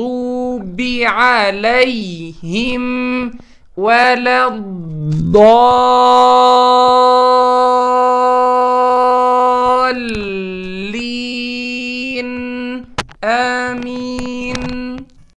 المغضوب عليهم ولا الضالين آمين